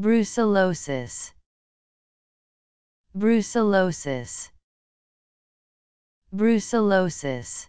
brucellosis brucellosis brucellosis